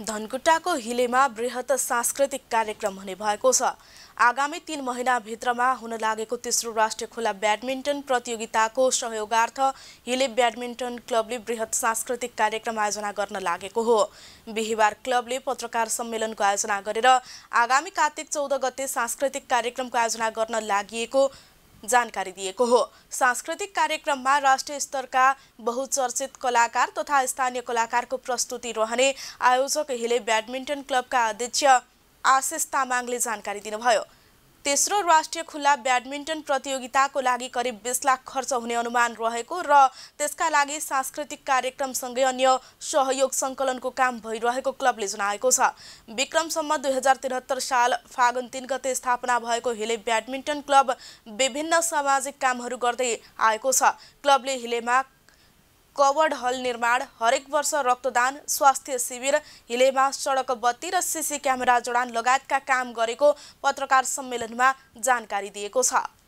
धनकुटाको हिलेमा वृहत सांस्कृतिक कार्यक्रम हुने भएको छ आगामी तीन महिनाभित्रमा हुन लागेको तेस्रो राष्ट्रिय खुला ब्याडमिन्टन प्रतियोगिताको सहयोगार्थ हिले ब्याडमिन्टन क्लबले वृहत सांस्कृतिक कार्यक्रम आयोजना गर्न लागेको हो बिहिबार क्लबले पत्रकार सम्मेलनको आयोजना गरेर आगामी कार्तिक चौध गते सांस्कृतिक कार्यक्रमको आयोजना गर्न लागि जानकारी दिएको हो सांस्कृतिक कार्यक्रममा राष्ट्रिय स्तरका बहुचर्चित कलाकार तथा स्थानीय कलाकारको प्रस्तुति रहने आयोजक हिले ब्याडमिन्टन क्लबका अध्यक्ष आशिष तामाङले जानकारी दिनुभयो तेस्रो राष्ट्रिय खुल्ला ब्याडमिन्टन प्रतियोगिताको लागि करिब बिस लाख खर्च हुने अनुमान रहेको र त्यसका लागि सांस्कृतिक कार्यक्रमसँगै अन्य सहयोग सङ्कलनको काम भइरहेको क्लबले जनाएको छ विक्रमसम्म दुई हजार त्रिहत्तर साल फागुन तिन गते स्थापना भएको हिले ब्याडमिन्टन क्लब विभिन्न सामाजिक कामहरू गर्दै आएको छ क्लबले हिलेमा कवर्ड हल निर्माण हरेक वर्ष रक्तदान स्वास्थ्य शिविर हिलेमा सडक बत्ती र सिसी क्यामेरा जडान लगायतका काम गरेको पत्रकार सम्मेलनमा जानकारी दिएको छ